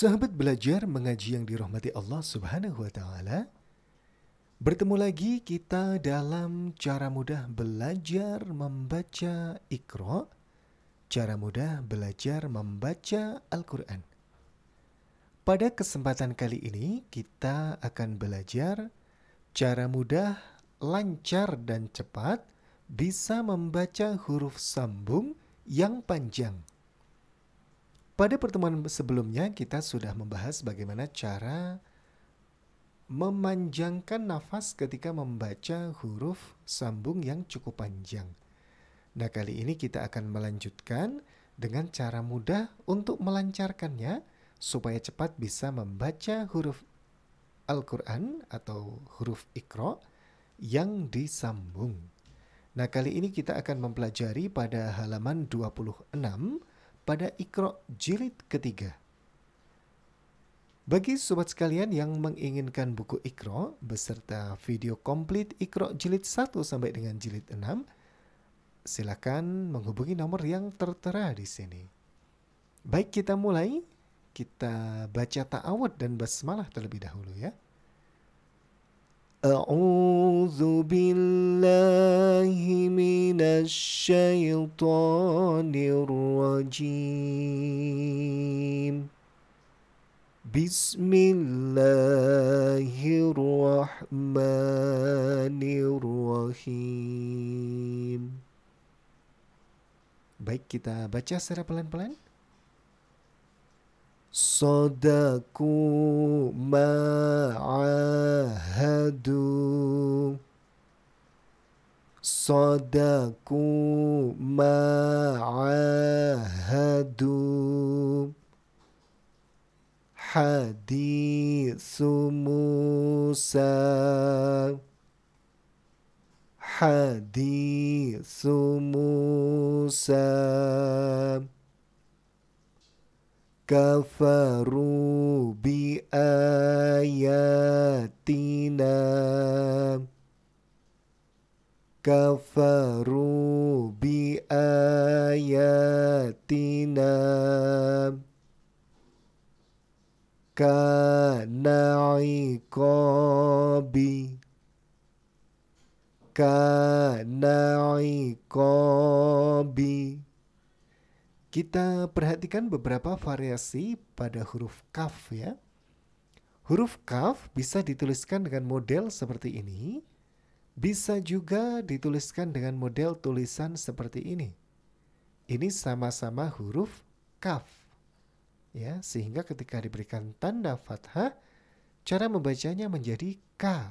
Sahabat belajar mengaji yang dirahmati Allah Subhanahu wa taala. Bertemu lagi kita dalam cara mudah belajar membaca Iqra, cara mudah belajar membaca Al-Qur'an. Pada kesempatan kali ini kita akan belajar cara mudah, lancar dan cepat bisa membaca huruf sambung yang panjang. Pada pertemuan sebelumnya kita sudah membahas bagaimana cara memanjangkan nafas ketika membaca huruf sambung yang cukup panjang. Nah, kali ini kita akan melanjutkan dengan cara mudah untuk melancarkannya supaya cepat bisa membaca huruf Al-Qur'an atau huruf Iqra yang disambung. Nah, kali ini kita akan mempelajari pada halaman 26 pada Iqra jilid ketiga. Bagi sobat sekalian yang menginginkan buku ikro beserta video komplit Iqra jilid 1 sampai dengan jilid 6, silakan menghubungi nomor yang tertera di sini. Baik kita mulai, kita baca ta'awud dan basmalah terlebih dahulu ya. أعوذ بالله من الشيطان الرجيم بسم الله الرحمن الرحيم Baik kita baca secara pelan-pelan. صدقوا ما عاهدوا صدقوا ما عاهدوا حديث موسى حديث موسى kafaru bi ayatina kafaru bi ayatina kana iqabi kana Kita perhatikan beberapa variasi pada huruf kaf ya. Huruf kaf bisa dituliskan dengan model seperti ini, bisa juga dituliskan dengan model tulisan seperti ini. Ini sama-sama huruf kaf. Ya, sehingga ketika diberikan tanda fathah, cara membacanya menjadi k.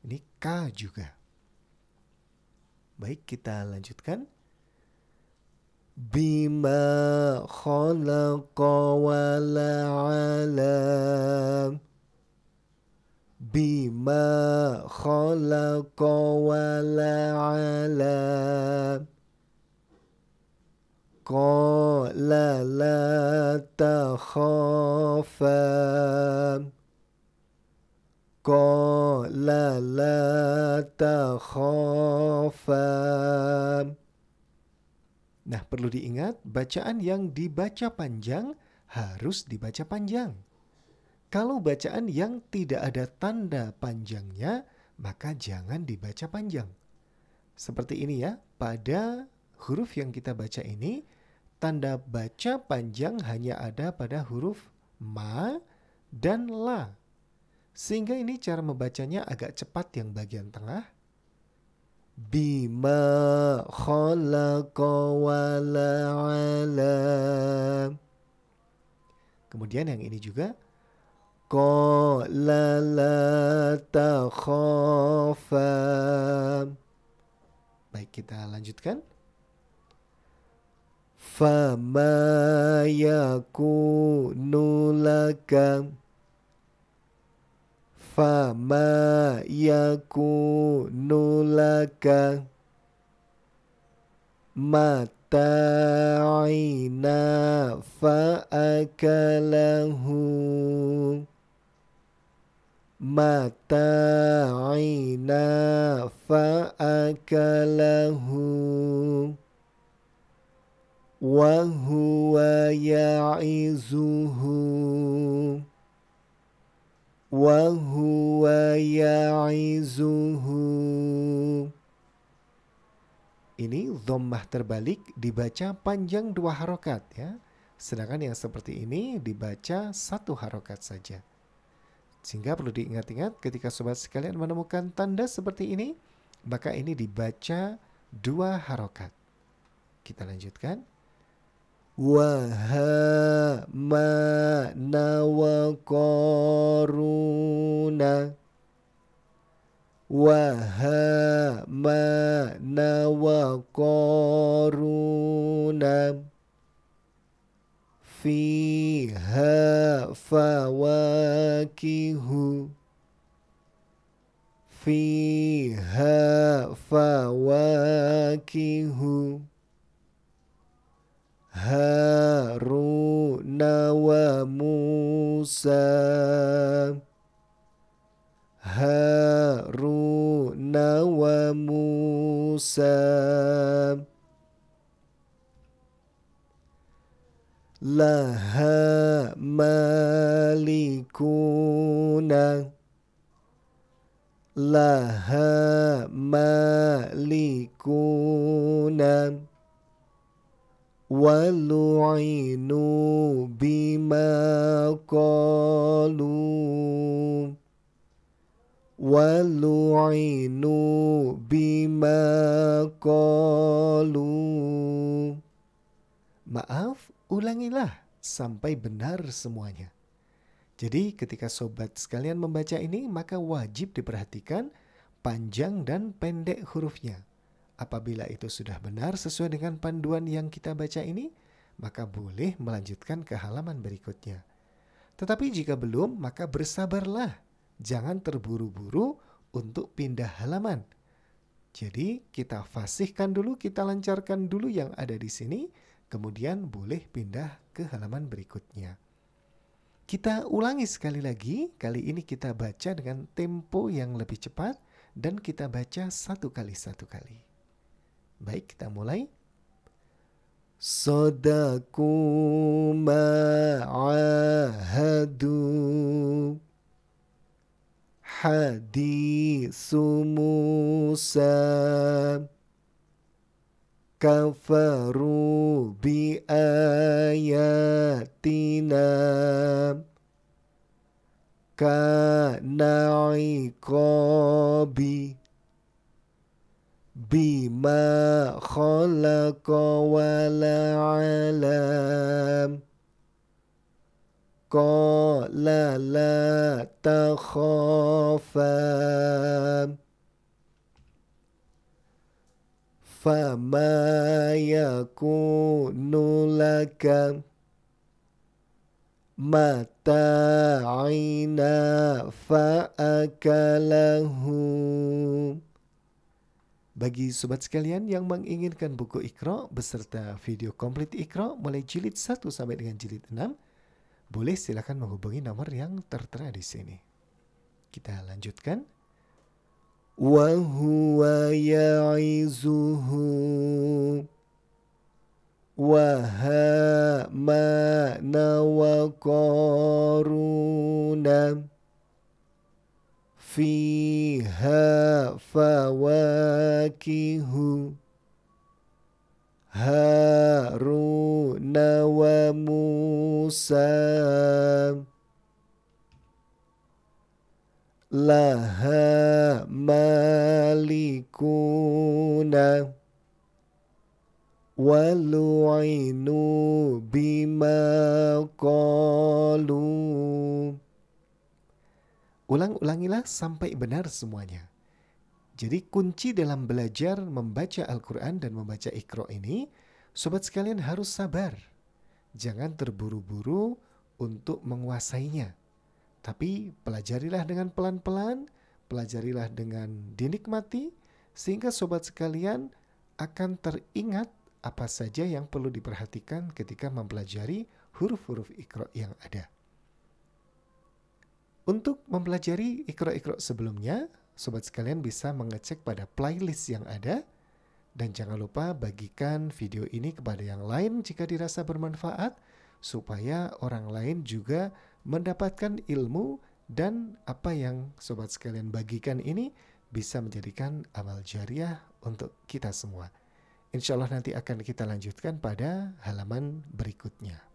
Ini k juga. Baik, kita lanjutkan. بما خلق ولا على بما خلق ولا على قال لا تخافا قال لا تخافا Nah, perlu diingat, bacaan yang dibaca panjang harus dibaca panjang. Kalau bacaan yang tidak ada tanda panjangnya, maka jangan dibaca panjang. Seperti ini ya, pada huruf yang kita baca ini, tanda baca panjang hanya ada pada huruf ma dan la. Sehingga ini cara membacanya agak cepat yang bagian tengah, bima khalaqa wala ala. Kemudian yang ini juga qala la takhafa. Baik, kita lanjutkan. Fama yakunu lakam فما يكون لك متاعنا فأكله متاعنا فأكله وهو يعزه وهو يعزه ini dhammah terbalik dibaca panjang dua harokat ya. Sedangkan yang seperti ini dibaca satu harokat saja. Sehingga perlu diingat-ingat ketika sobat sekalian menemukan tanda seperti ini, maka ini dibaca dua harokat. Kita lanjutkan. وهامان وقارون وهامان وقارون فيها فواكه فيها فواكه هارون وموسى هارون وموسى لها مالكونا لها مالكونا ولعنوا بما قالوا ولعنوا بما قالوا Maaf, ulangilah sampai benar semuanya. Jadi ketika sobat sekalian membaca ini maka wajib diperhatikan panjang dan pendek hurufnya. Apabila itu sudah benar sesuai dengan panduan yang kita baca ini, maka boleh melanjutkan ke halaman berikutnya. Tetapi jika belum, maka bersabarlah. Jangan terburu-buru untuk pindah halaman. Jadi, kita fasihkan dulu, kita lancarkan dulu yang ada di sini, kemudian boleh pindah ke halaman berikutnya. Kita ulangi sekali lagi, kali ini kita baca dengan tempo yang lebih cepat dan kita baca satu kali satu kali. Baik, kita mulai. Sadaku ma'ahadu Hadisu Musa Kafaru قال لا تخافا فما يكون لك متاعنا فأكله Bagi sobat sekalian yang menginginkan buku Iqra beserta video komplit Iqra mulai jilid 1 sampai dengan jilid 6, boleh silakan menghubungi nomor yang tertera di sini. Kita lanjutkan. وهو wahamana وهامان وقارون Fiha fawakihu Harun وموسى لها مالكون ولعنوا بما قالوا Ulang-ulangilah sampai benar semuanya. Jadi kunci dalam belajar membaca Al-Quran dan membaca Iqra ini sobat sekalian harus sabar. Jangan terburu-buru untuk menguasainya. Tapi pelajarilah dengan pelan-pelan, pelajarilah dengan dinikmati, sehingga sobat sekalian akan teringat apa saja yang perlu diperhatikan ketika mempelajari huruf-huruf ikro yang ada. Untuk mempelajari ikro-ikro sebelumnya, sobat sekalian bisa mengecek pada playlist yang ada – dan jangan lupa bagikan video ini kepada yang lain jika dirasa bermanfaat, supaya orang lain juga mendapatkan ilmu dan apa yang sobat sekalian bagikan ini bisa menjadikan amal jariah untuk kita semua. Insya Allah nanti akan kita lanjutkan pada halaman berikutnya.